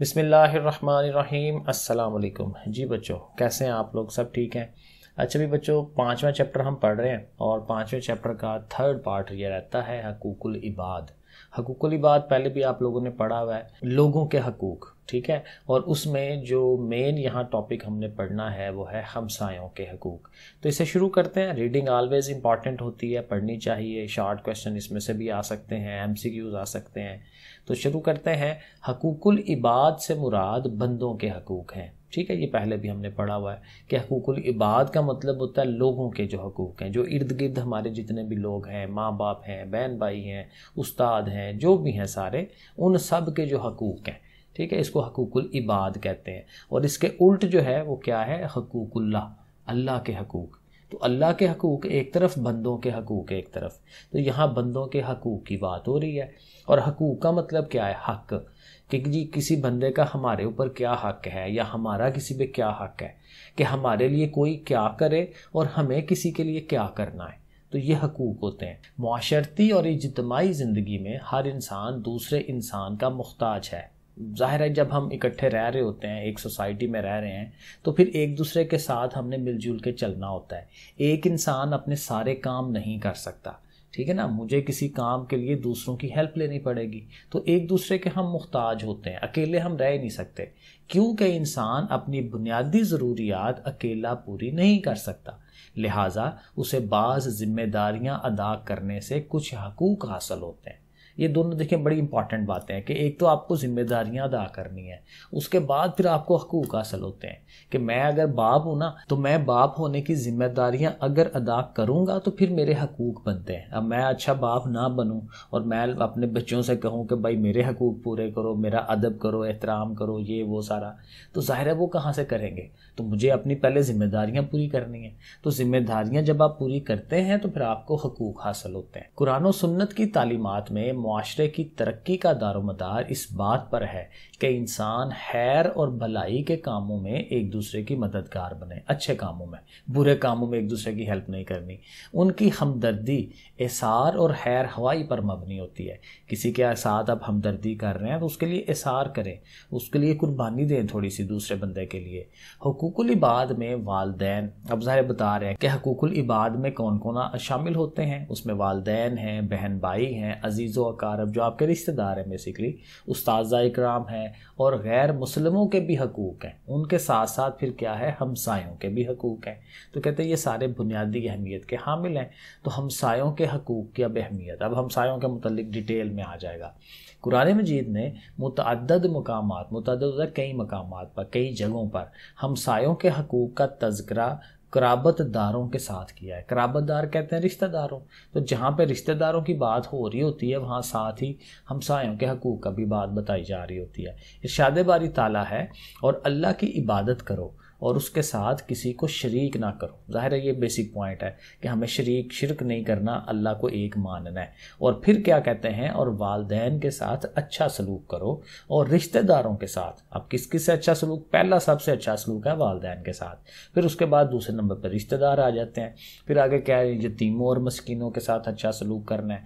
बिसमीम् अल्लाम जी बच्चों कैसे हैं आप लोग सब ठीक हैं अच्छा भी बच्चों पाँचवा चैप्टर हम पढ़ रहे हैं और पाँचवें चैप्टर का थर्ड पार्ट ये रहता है हकूकुल इबाद हकूकुल इबाद पहले भी आप लोगों ने पढ़ा हुआ है लोगों के हकूक़ ठीक है और उसमें जो मेन यहाँ टॉपिक हमने पढ़ना है वो है हमसायों के हकूक़ तो इसे शुरू करते हैं रीडिंग ऑलवेज़ इंपॉर्टेंट होती है पढ़नी चाहिए शॉर्ट क्वेश्चन इसमें से भी आ सकते हैं एम आ सकते हैं तो शुरू करते हैं हकूकुल इबाद से मुराद बंदों के हकूक़ हैं ठीक है ये पहले भी हमने पढ़ा हुआ है कि हकूकुल इबाद का मतलब होता है लोगों के जो हकूक़ हैं जो इर्द गिर्द हमारे जितने भी लोग हैं माँ बाप हैं बहन भाई हैं उस्ताद हैं जो भी हैं सारे उन सब के जो हकूक़ हैं ठीक है इसको हकूकुल इबाद कहते हैं और इसके उल्ट जो है वो क्या है हकूकुल्ला अल्लाह के हकूक़ तो अल्लाह के हकूक़ एक तरफ बंदों के हकूक़ एक तरफ तो यहाँ बंदों के हकूक़ की बात हो रही है और हकूक़ का मतलब क्या है हक कि जी किसी बंदे का हमारे ऊपर क्या हक है या हमारा किसी पे क्या हक है कि हमारे लिए कोई क्या करे और हमें किसी के लिए क्या करना है तो ये हकूक़ होते हैं माशरती और इजतमाही ज़िंदगी में हर इंसान दूसरे इंसान का मुख्ताज है जाहिर है जब हम इकट्ठे रह रहे होते हैं एक सोसाइटी में रह रहे हैं तो फिर एक दूसरे के साथ हमने मिलजुल के चलना होता है एक इंसान अपने सारे काम नहीं कर सकता ठीक है ना मुझे किसी काम के लिए दूसरों की हेल्प लेनी पड़ेगी तो एक दूसरे के हम मुख्ताज होते हैं अकेले हम रह नहीं सकते क्योंकि इंसान अपनी बुनियादी ज़रूरियात अकेला पूरी नहीं कर सकता लिहाजा उसे बाज़ जिम्मेदारियां अदा करने से कुछ हकूक हासिल होते हैं ये दोनों देखें बड़ी इंपॉर्टेंट बातें हैं कि एक तो आपको जिम्मेदारियां अदा करनी है उसके बाद फिर आपको हकूक हासिल होते हैं कि मैं अगर बाप हूँ ना तो मैं बाप होने की जिम्मेदारियां अगर अदा करूंगा तो फिर मेरे हकूक बनते हैं अब मैं अच्छा बाप ना बनूं और मैं अपने बच्चों से कहूँ कि भाई मेरे हकूक पूरे करो मेरा अदब करो एहतराम करो ये वो सारा तो ज़ाहिर है वो कहाँ से करेंगे तो मुझे अपनी पहले जिम्मेदारियाँ पूरी करनी है तो जिम्मेदारियाँ जब आप पूरी करते हैं तो फिर आपको हकूक हासिल होते हैं कुरान सुन्नत की तालीमत में माशरे की तरक्की का दारोमदार इस बात पर है कि इंसान हैर और भलाई के कामों में एक दूसरे की मददगार बने अच्छे कामों में बुरे कामों में एक दूसरे की हेल्प नहीं करनी उनकी हमदर्दी एसार और हैर हवाई पर मबनी होती है किसी के साथ आप हमदर्दी कर रहे हैं तो उसके लिए एसार करें उसके लिए कुर्बानी दें थोड़ी सी दूसरे बंदे के लिए हकूकुल इबाद में वालदेन अब ज़ाहिर बता रहे हैं कि हकूकुल इबाद में कौन कौन शामिल होते हैं उसमें वालदेन हैं बहन भाई हैं अजीज़ अकारब जो आपके रिश्तेदार हैं बेसिकली उस्ताजा इकराम हैं और गैर मुसलमों के भी हकूक़ हैं उनके साथ साथ फिर क्या है हमसायों के भी हकूक़ हैं तो कहते हैं ये सारे बुनियादी अहमियत के हामिल हैं तो हमसायों के हकूक़ की अब अहमियत अब हमसायों के मतलब डिटेल में आ जाएगा कुरान मजीद ने मतद मकाम मतदा कई मकाम पर कई जगहों पर हमसायों के हकूक़ का तस्करा कराबतदारों के साथ किया है कराबतदार कहते हैं रिश्तेदारों तो जहाँ पे रिश्तेदारों की बात हो रही होती है वहाँ साथ ही हमसायों के हकूक़ का भी बात बताई जा रही होती है इर्शाद बारी ताला है और अल्लाह की इबादत करो और उसके साथ किसी को शरीक ना करो ज़ाहिर है ये बेसिक पॉइंट है कि हमें शरीक शिरक नहीं करना अल्लाह को एक मानना है और फिर क्या कहते हैं और वालदेन के साथ अच्छा सलूक करो और रिश्तेदारों के साथ अब किस किस से अच्छा सलूक पहला सबसे अच्छा सलूक है वालदेन के साथ फिर उसके बाद दूसरे नंबर पर रिश्तेदार आ जाते हैं फिर आगे क्या है यतीमों और मस्किनों के साथ अच्छा सलूक करना है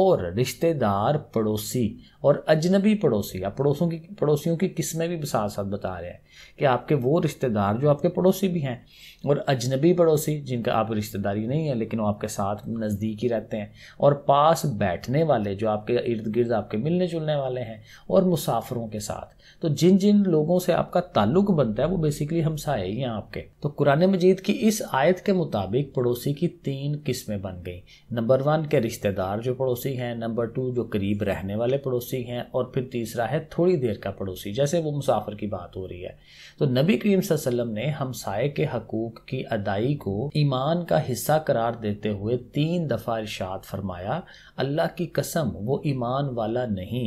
और रिश्तेदार पड़ोसी और अजनबी पड़ोसी आप पड़ोसों की पड़ोसियों की किस्में भी साथ साथ बता रहे हैं कि आपके वो रिश्तेदार रिश्तेदार जो आपके पड़ोसी भी हैं और अजनबी पड़ोसी जिनका आप रिश्तेदारी नहीं है लेकिन वो आपके साथ नज़दीक ही रहते हैं और पास बैठने वाले जो आपके इर्द गिर्द आपके मिलने जुलने वाले हैं और मुसाफरों के साथ तो जिन जिन लोगों से आपका ताल्लुक बनता है वो बेसिकली हमसाए ही हैं आपके तो कुरान मजीद की इस आयत के मुताबिक पड़ोसी की तीन किस्में बन गई नंबर वन के रिश्तेदार जो पड़ोसी हैं नंबर टू जो करीब रहने वाले पड़ोसी हैं और फिर तीसरा है थोड़ी देर का पड़ोसी जैसे वो मुसाफिर की बात हो रही है तो नबी करीम सल वसल्लम ने हमसाय के हकूक की अदाई को ईमान का हिस्सा करार देते हुए तीन दफ़ा इरशाद फरमाया अल्लाह की कसम वो ईमान वाला नहीं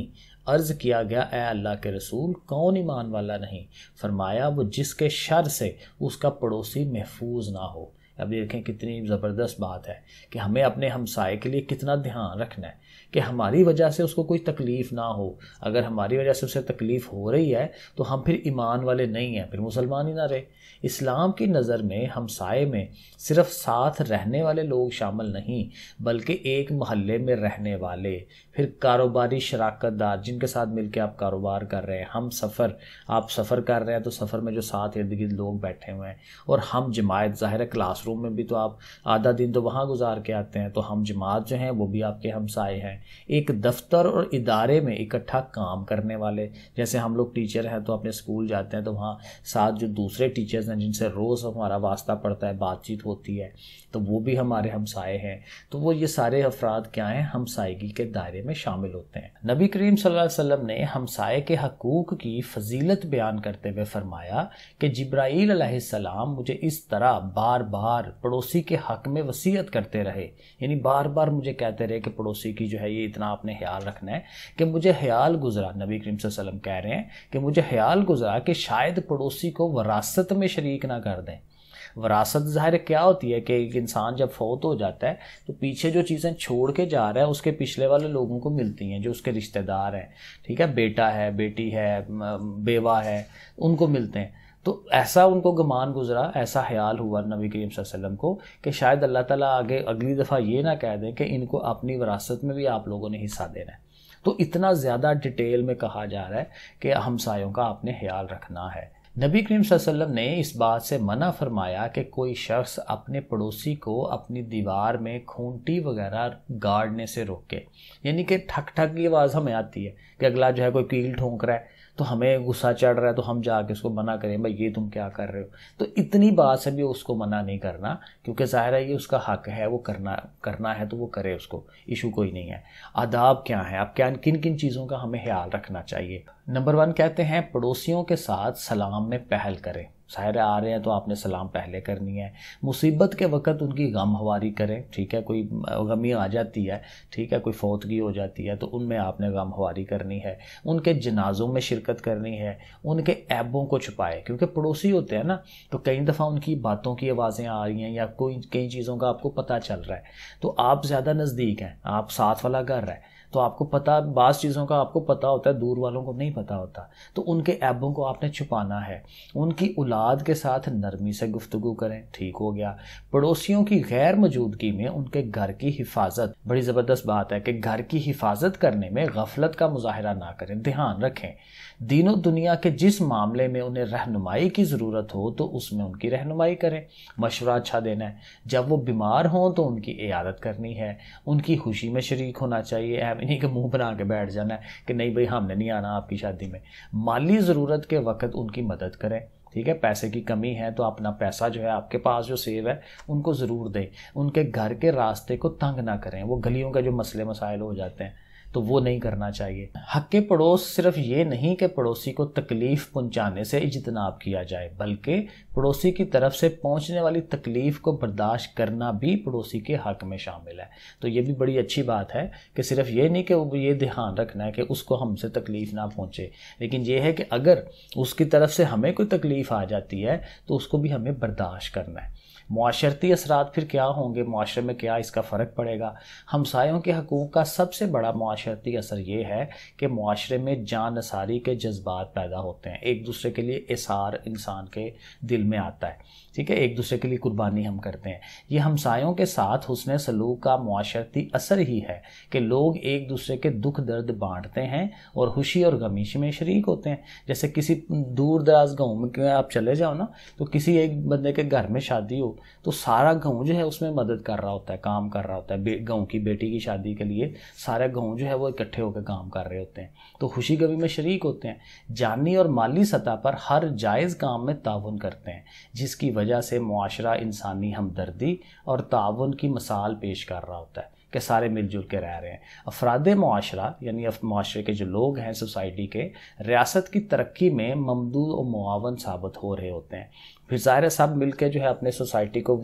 अर्ज़ किया गया ए अल्लाह के रसूल कौन ईमान वाला नहीं फरमाया वो जिसके शर से उसका पड़ोसी महफूज ना हो अब देखें कितनी ज़बरदस्त बात है कि हमें अपने हमसाए के लिए कितना ध्यान रखना है कि हमारी वजह से उसको कोई तकलीफ़ ना हो अगर हमारी वजह से उसे तकलीफ़ हो रही है तो हम फिर ईमान वाले नहीं हैं फिर मुसलमान ही ना रहे इस्लाम की नज़र में हमसाए में सिर्फ साथ रहने वाले लोग शामिल नहीं बल्कि एक महल्ले में रहने वाले फिर कारोबारी शराकत दार जिनके साथ मिलकर आप कारोबार कर रहे हैं हम सफ़र आप सफ़र कर रहे हैं तो सफ़र में जो साथ इर्द गिर्द लोग बैठे हुए हैं और हम जमायत ज़ाहिर क्लास क्लासरूम में भी तो आप आधा दिन तो वहाँ गुजार के आते हैं तो हम जमात जो हैं वो भी आपके हमसाए हैं एक दफ्तर और इदारे में इकट्ठा काम करने वाले जैसे हम लोग टीचर हैं तो अपने स्कूल जाते हैं तो वहाँ साथ जो दूसरे टीचर्स हैं जिनसे रोज़ हमारा वास्ता पड़ता है बातचीत होती है तो वो भी हमारे हमसाए हैं तो वो ये सारे अफराद क्या हैं हमसायगी के दायरे में शामिल होते हैं नबी करीम वसल्लम ने हमसाए के हकूक़ की फजीलत बयान करते हुए फरमाया कि जब्राईल सलाम मुझे इस तरह बार बार बार पड़ोसी के हक में वसीयत करते रहे यानी बार बार मुझे कहते रहे कि पड़ोसी की जो है ये इतना आपने ख्याल रखना है कि मुझे ख्याल गुजरा नबी करीम वसल्लम कह रहे हैं कि मुझे ख्याल गुजरा कि शायद पड़ोसी को वरासत में शरीक ना कर दें वरासत ज़ाहिर क्या होती है कि एक इंसान जब फौत हो जाता है तो पीछे जो चीज़ें छोड़ के जा रहा है उसके पिछले वाले लोगों को मिलती हैं जो उसके रिश्तेदार हैं ठीक है बेटा है बेटी है बेवा है उनको मिलते हैं तो ऐसा उनको गमान गुजरा ऐसा ख्याल हुआ नबी करीम वसल्लम को कि शायद अल्लाह ताला आगे अगली दफ़ा ये ना कह दें कि इनको अपनी विरासत में भी आप लोगों ने हिस्सा देना है तो इतना ज़्यादा डिटेल में कहा जा रहा है कि हमसायों का आपने ख्याल रखना है नबी करीम वसल्लम ने इस बात से मना फरमाया कि कोई शख्स अपने पड़ोसी को अपनी दीवार में खूंटी वगैरह गाड़ने से रोके यानी कि ठक ठक की आवाज़ हमें आती है कि अगला जो है कोई कील ठोंक रहा है तो हमें गुस्सा चढ़ रहा है तो हम जाके उसको मना करें भाई ये तुम क्या कर रहे हो तो इतनी बात से भी उसको मना नहीं करना क्योंकि ज़ाहिर है ये उसका हक है वो करना करना है तो वो करे उसको इशू कोई नहीं है आदाब क्या है आप क्या किन किन चीज़ों का हमें ख्याल रखना चाहिए नंबर वन कहते हैं पड़ोसियों के साथ सलाम सलाम में पहल करें शायर आ रहे हैं तो आपने सलाम पहले करनी है मुसीबत के वक्त उनकी गम हवारी करें ठीक है कोई गमी आ जाती है ठीक है कोई फौतगी हो जाती है तो उनमें आपने गम हवारी करनी है उनके जनाजों में शिरकत करनी है उनके ऐबों को छुपाए क्योंकि पड़ोसी होते हैं ना तो कई दफ़ा उनकी बातों की आवाज़ें आ रही हैं या कोई कई चीज़ों का आपको पता चल रहा है तो आप ज़्यादा नज़दीक हैं आप साथ वाला घर है तो आपको पता बास चीज़ों का आपको पता होता है दूर वालों को नहीं पता होता तो उनके ऐबों को आपने छुपाना है उनकी औलाद के साथ नरमी से गुफ्तु करें ठीक हो गया पड़ोसियों की गैर मौजूदगी में उनके घर की हिफाजत बड़ी ज़बरदस्त बात है कि घर की हिफाजत करने में गफलत का मुजाहरा ना करें ध्यान रखें दीनों दुनिया के जिस मामले में उन्हें रहनुमाई की ज़रूरत हो तो उसमें उनकी रहनुमाई करें मशवरा अच्छा देना है जब वो बीमार हों तो उनकी इयादत करनी है उनकी खुशी में शरीक होना चाहिए अहम नहीं कि मुँह बना के बैठ जाना है कि नहीं भाई हमने नहीं आना आपकी शादी में माली ज़रूरत के वक्त उनकी मदद करें ठीक है पैसे की कमी है तो अपना पैसा जो है आपके पास जो सेव है उनको ज़रूर दें उनके घर के रास्ते को तंग ना करें वो गलियों का जो मसले मसाइल हो जाते हैं तो वो नहीं करना चाहिए हक के पड़ोस सिर्फ ये नहीं कि पड़ोसी को तकलीफ पहुंचाने से इजतनाब किया जाए बल्कि पड़ोसी की तरफ से पहुंचने वाली तकलीफ को बर्दाश्त करना भी पड़ोसी के हक में शामिल है तो ये भी बड़ी अच्छी बात है कि सिर्फ ये नहीं कि वो ये ध्यान रखना है कि उसको हमसे तकलीफ ना पहुंचे लेकिन ये है कि अगर उसकी तरफ से हमें कोई तकलीफ आ जाती है तो उसको भी हमें बर्दाश्त करना है माशरती असरा फिर क्या होंगे माशरे में क्या इसका फ़र्क पड़ेगा हमसायों के हकूक़ का सबसे बड़ा माशरती असर ये है कि माशरे में जान नसारी के जज्बात पैदा होते हैं एक दूसरे के लिए इसार इंसान के दिल में आता है ठीक है एक दूसरे के लिए कुर्बानी हम करते हैं ये हमसायों के साथ हुसन सलूक का माशरती असर ही है कि लोग एक दूसरे के दुख दर्द बांटते हैं और खुशी और गमीश में शरीक होते हैं जैसे किसी दूर दराज गाँव में आप चले जाओ ना तो किसी एक बंदे के घर में शादी हो तो सारा गाँव जो है उसमें मदद कर रहा होता है काम कर रहा होता है गाँव की बेटी की शादी के लिए सारा गाँव जो है वो इकट्ठे होकर काम कर रहे होते हैं तो खुशी कभी में शरीक होते हैं जानी और माली सतह पर हर जायज़ काम में ताउन करते हैं जिसकी वजह से मुआरा इंसानी हमदर्दी और ताउन की मसाल पेश कर रहा होता है के सारे मिलजुल के रह रहे हैं अफराद माशरा यानी माशरे के जो लोग हैं सोसाइटी के रियासत की तरक्की में ममदूद और मुआवन साबित हो रहे होते हैं फिर ज़ाहिर सब मिल के जो है अपने सोसाइटी को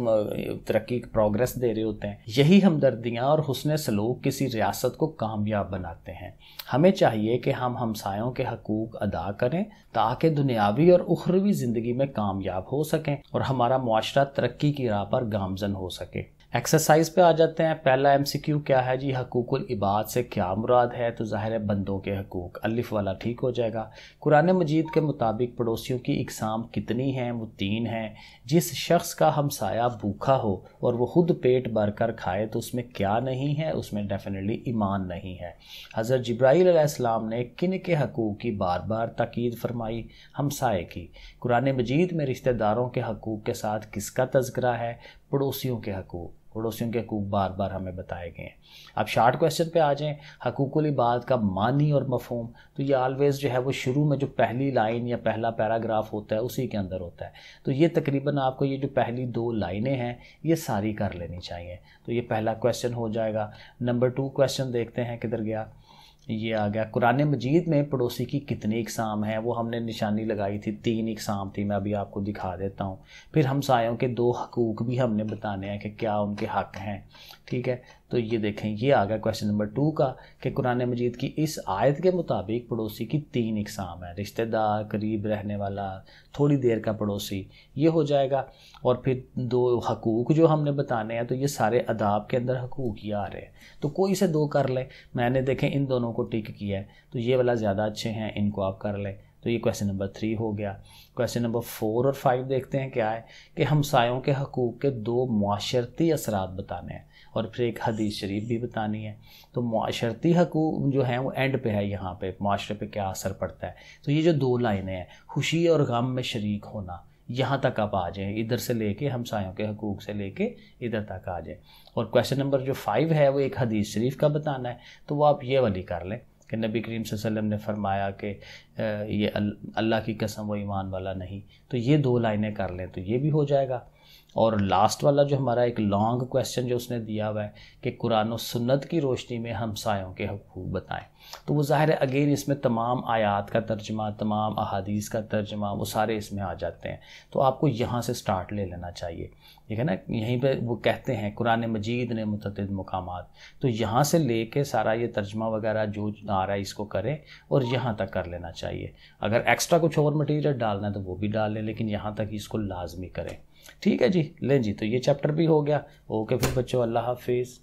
तरक्की प्रोग्रेस दे रहे होते हैं यही हमदर्दियाँ और हसन सलूक किसी रियासत को कामयाब बनाते हैं हमें चाहिए कि हम हमसायों के हकूक़ अदा करें ताकि दुनियावी और उखरवी ज़िंदगी में कामयाब हो सकें और हमारा माशरा तरक्की की राह पर गामजन हो सके एक्सरसाइज पे आ जाते हैं पहला क्यू क्या है जी हकूकुल इबाद से क्या मुराद है तो ज़ाहिर है बंदों के हकूक अलिफ वाला ठीक हो जाएगा कुरान मजीद के मुताबिक पड़ोसियों की इकसाम कितनी हैं वो तीन हैं जिस शख्स का हमसाया भूखा हो और वो ख़ुद पेट भर कर खाए तो उसमें क्या नहीं है उसमें डेफिनेटली ईमान नहीं है हज़रत जब्राईसम ने किन के हकूक़ की बार बार तकीद फरमाई हमसाए की कुरान मजीद में रिश्तेदारों के हकूक़ के साथ किसका तस्करा है पड़ोसियों के हकूक़ पड़ोसियों के हकूक बार बार हमें बताए गए हैं अब शार्ट क्वेश्चन पे आ जाएं हकूकुल इबाद का मानी और मफहम तो ये आलवेज़ जो है वो शुरू में जो पहली लाइन या पहला पैराग्राफ होता है उसी के अंदर होता है तो ये तकरीबन आपको ये जो पहली दो लाइनें हैं ये सारी कर लेनी चाहिए तो ये पहला क्वेश्चन हो जाएगा नंबर टू क्वेश्चन देखते हैं किधर गया ये आ गया कुरान मजीद में पड़ोसी की कितनी इकसाम है वो हमने निशानी लगाई थी तीन इकसाम थी मैं अभी आपको दिखा देता हूँ फिर हमसायों के दो हकूक़ भी हमने बताने हैं कि क्या उनके हक हैं ठीक है तो ये देखें ये आ गया क्वेश्चन नंबर टू का कि कुरान मजीद की इस आयत के मुताबिक पड़ोसी की तीन इकसाम है रिश्तेदार करीब रहने वाला थोड़ी देर का पड़ोसी ये हो जाएगा और फिर दो हकूक़ जो हमने बताने हैं तो ये सारे अदाब के अंदर हकूक़ ये आ रहे हैं तो कोई से दो कर लें मैंने देखें इन दोनों को टिक किया है तो ये वाला ज़्यादा अच्छे हैं इनको आप कर लें तो ये क्वेश्चन नंबर थ्री हो गया क्वेश्चन नंबर फोर और फाइव देखते हैं क्या है कि हमसायों के हकूक़ के दो माशरती असरा बताने हैं और फिर एक हदीस शरीफ भी बतानी है तो माशरती हकूक जो है वो एंड पे है यहाँ पे माशरे पे क्या असर पड़ता है तो ये जो दो लाइनें हैं खुशी और गम में शरीक होना यहाँ तक आप आ जाएँ इधर से लेके हमसायों के हकूक़ से लेके इधर तक आ जाएँ और क्वेश्चन नंबर जो फाइव है वो एक हदीस शरीफ का बताना है तो वो आप ये वाली कर लें कि नबी करीम वसल्लम ने फरमाया कि ये अल्लाह की कसम वो ईमान वाला नहीं तो ये दो लाइनें कर लें तो ये भी हो जाएगा और लास्ट वाला जो हमारा एक लॉन्ग क्वेश्चन जो उसने दिया हुआ है कि कुरान सुन्नत की रोशनी में हमसायों के हकूक बताएं तो वो ज़ाहिर है अगेन इसमें तमाम आयात का तर्जमा तमाम अहादीस का तर्जमा वो सारे इसमें आ जाते हैं तो आपको यहाँ से स्टार्ट ले लेना चाहिए ठीक है ना यहीं पे वो कहते हैं कुरान मजीद ने मुत मकाम तो यहाँ से ले कर सारा ये तर्जमा वगैरह जो आ रहा है इसको करें और यहाँ तक कर लेना चाहिए अगर एक्स्ट्रा कुछ और मटीरियल डालना है तो वो भी डाल लें लेकिन यहाँ तक ही इसको लाजमी करें ठीक है जी लें जी तो ये चैप्टर भी हो गया ओके फिर बच्चों अल्लाह हाफिज़